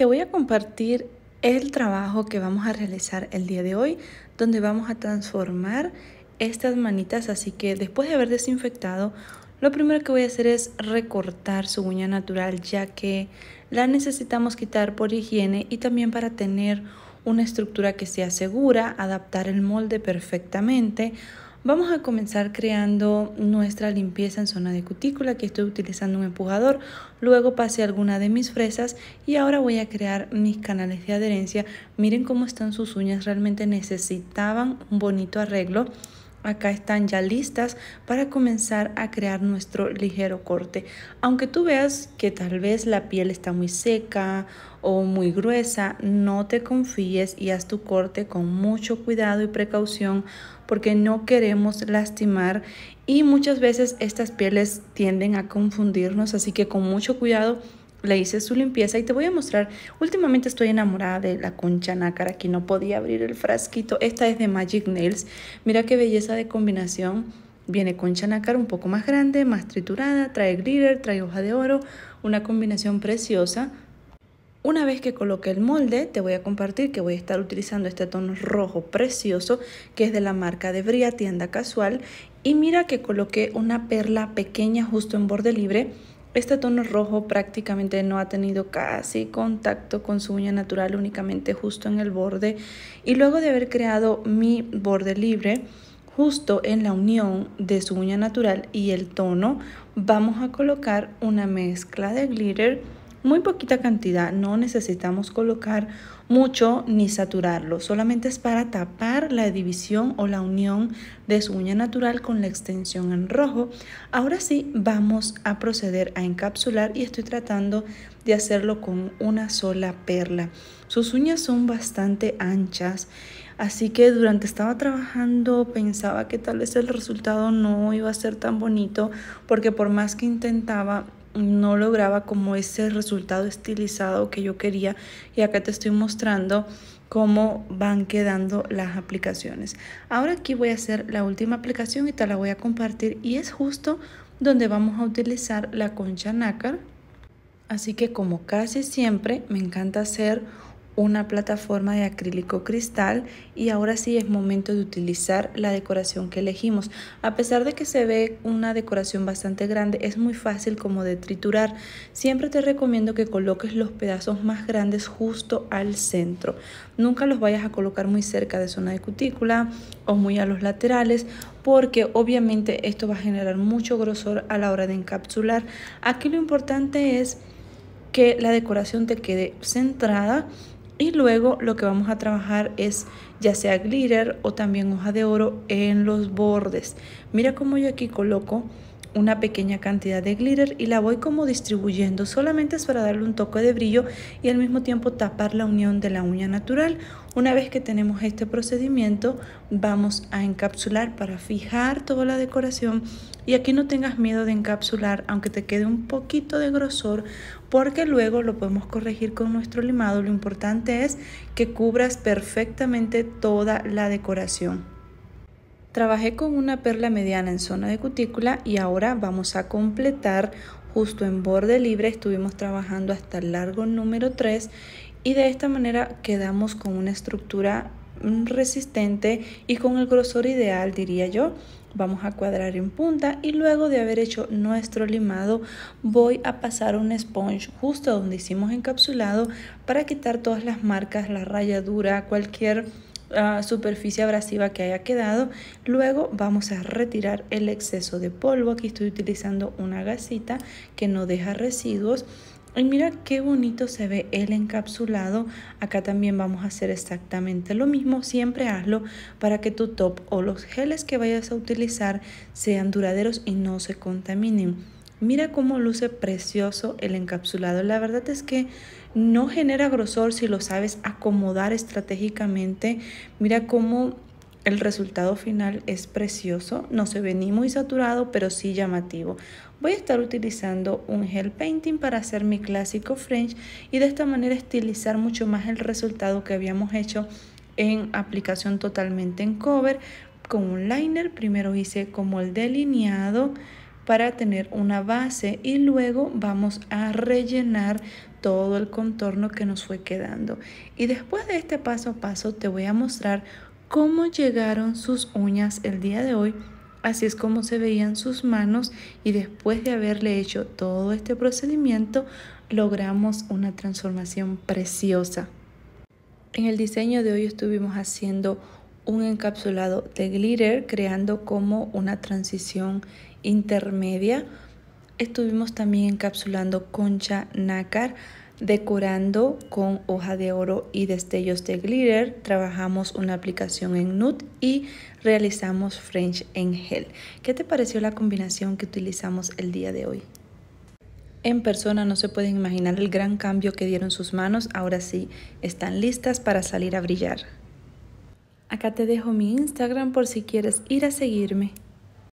Te voy a compartir el trabajo que vamos a realizar el día de hoy, donde vamos a transformar estas manitas, así que después de haber desinfectado, lo primero que voy a hacer es recortar su uña natural, ya que la necesitamos quitar por higiene y también para tener una estructura que sea segura, adaptar el molde perfectamente, Vamos a comenzar creando nuestra limpieza en zona de cutícula, que estoy utilizando un empujador, luego pasé alguna de mis fresas y ahora voy a crear mis canales de adherencia. Miren cómo están sus uñas, realmente necesitaban un bonito arreglo. Acá están ya listas para comenzar a crear nuestro ligero corte. Aunque tú veas que tal vez la piel está muy seca o muy gruesa, no te confíes y haz tu corte con mucho cuidado y precaución porque no queremos lastimar y muchas veces estas pieles tienden a confundirnos, así que con mucho cuidado le hice su limpieza y te voy a mostrar. Últimamente estoy enamorada de la concha nácar aquí no podía abrir el frasquito. Esta es de Magic Nails. Mira qué belleza de combinación. Viene concha nácar un poco más grande, más triturada, trae glitter, trae hoja de oro, una combinación preciosa. Una vez que coloque el molde, te voy a compartir que voy a estar utilizando este tono rojo precioso que es de la marca de Bria, tienda casual. Y mira que coloqué una perla pequeña justo en borde libre este tono rojo prácticamente no ha tenido casi contacto con su uña natural, únicamente justo en el borde. Y luego de haber creado mi borde libre, justo en la unión de su uña natural y el tono, vamos a colocar una mezcla de glitter, muy poquita cantidad, no necesitamos colocar mucho ni saturarlo, solamente es para tapar la división o la unión de su uña natural con la extensión en rojo. Ahora sí vamos a proceder a encapsular y estoy tratando de hacerlo con una sola perla. Sus uñas son bastante anchas, así que durante estaba trabajando pensaba que tal vez el resultado no iba a ser tan bonito porque por más que intentaba no lograba como ese resultado estilizado que yo quería y acá te estoy mostrando cómo van quedando las aplicaciones. Ahora aquí voy a hacer la última aplicación y te la voy a compartir y es justo donde vamos a utilizar la concha nácar. Así que como casi siempre me encanta hacer una plataforma de acrílico cristal y ahora sí es momento de utilizar la decoración que elegimos. A pesar de que se ve una decoración bastante grande, es muy fácil como de triturar. Siempre te recomiendo que coloques los pedazos más grandes justo al centro. Nunca los vayas a colocar muy cerca de zona de cutícula o muy a los laterales porque obviamente esto va a generar mucho grosor a la hora de encapsular. Aquí lo importante es que la decoración te quede centrada y luego lo que vamos a trabajar es ya sea glitter o también hoja de oro en los bordes. Mira cómo yo aquí coloco una pequeña cantidad de glitter y la voy como distribuyendo solamente es para darle un toque de brillo y al mismo tiempo tapar la unión de la uña natural una vez que tenemos este procedimiento vamos a encapsular para fijar toda la decoración y aquí no tengas miedo de encapsular aunque te quede un poquito de grosor porque luego lo podemos corregir con nuestro limado lo importante es que cubras perfectamente toda la decoración Trabajé con una perla mediana en zona de cutícula y ahora vamos a completar justo en borde libre. Estuvimos trabajando hasta el largo número 3 y de esta manera quedamos con una estructura resistente y con el grosor ideal diría yo vamos a cuadrar en punta y luego de haber hecho nuestro limado voy a pasar un sponge justo donde hicimos encapsulado para quitar todas las marcas, la rayadura, cualquier Ah, superficie abrasiva que haya quedado. Luego vamos a retirar el exceso de polvo. Aquí estoy utilizando una gasita que no deja residuos. Y mira qué bonito se ve el encapsulado. Acá también vamos a hacer exactamente lo mismo. Siempre hazlo para que tu top o los geles que vayas a utilizar sean duraderos y no se contaminen. Mira cómo luce precioso el encapsulado. La verdad es que no genera grosor si lo sabes acomodar estratégicamente. Mira cómo el resultado final es precioso, no se ve ni muy saturado, pero sí llamativo. Voy a estar utilizando un gel painting para hacer mi clásico French y de esta manera estilizar mucho más el resultado que habíamos hecho en aplicación totalmente en cover. Con un liner primero hice como el delineado, para tener una base y luego vamos a rellenar todo el contorno que nos fue quedando. Y después de este paso a paso te voy a mostrar cómo llegaron sus uñas el día de hoy Así es como se veían sus manos y después de haberle hecho todo este procedimiento logramos una transformación preciosa. En el diseño de hoy estuvimos haciendo un encapsulado de glitter creando como una transición intermedia. Estuvimos también encapsulando concha nácar decorando con hoja de oro y destellos de glitter, trabajamos una aplicación en nude y realizamos French en gel. ¿Qué te pareció la combinación que utilizamos el día de hoy? En persona no se pueden imaginar el gran cambio que dieron sus manos, ahora sí, están listas para salir a brillar. Acá te dejo mi Instagram por si quieres ir a seguirme.